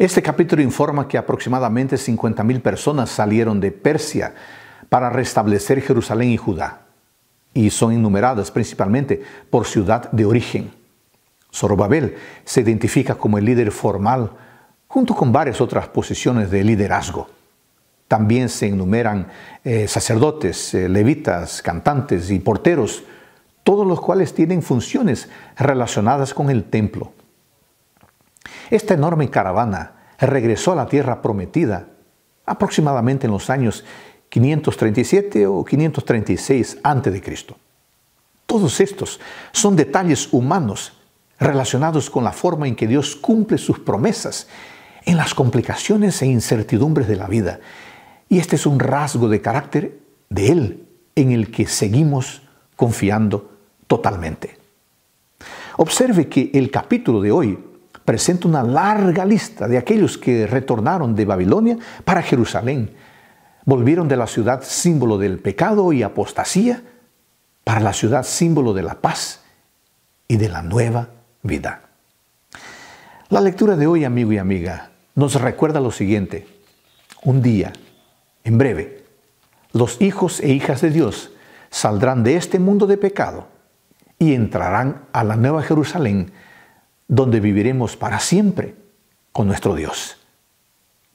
Este capítulo informa que aproximadamente 50.000 personas salieron de Persia para restablecer Jerusalén y Judá, y son enumeradas principalmente por ciudad de origen. Zorobabel se identifica como el líder formal junto con varias otras posiciones de liderazgo. También se enumeran eh, sacerdotes, eh, levitas, cantantes y porteros, todos los cuales tienen funciones relacionadas con el templo. Esta enorme caravana regresó a la tierra prometida aproximadamente en los años 537 o 536 a.C. Todos estos son detalles humanos relacionados con la forma en que Dios cumple sus promesas en las complicaciones e incertidumbres de la vida. Y este es un rasgo de carácter de Él en el que seguimos confiando totalmente. Observe que el capítulo de hoy presenta una larga lista de aquellos que retornaron de Babilonia para Jerusalén. Volvieron de la ciudad símbolo del pecado y apostasía para la ciudad símbolo de la paz y de la nueva vida. La lectura de hoy, amigo y amiga, nos recuerda lo siguiente. Un día, en breve, los hijos e hijas de Dios saldrán de este mundo de pecado y entrarán a la nueva Jerusalén donde viviremos para siempre con nuestro Dios.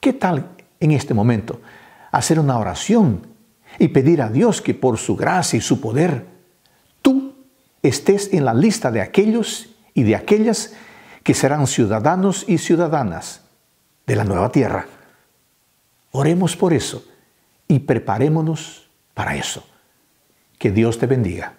¿Qué tal en este momento hacer una oración y pedir a Dios que por su gracia y su poder tú estés en la lista de aquellos y de aquellas que serán ciudadanos y ciudadanas de la nueva tierra? Oremos por eso y preparémonos para eso. Que Dios te bendiga.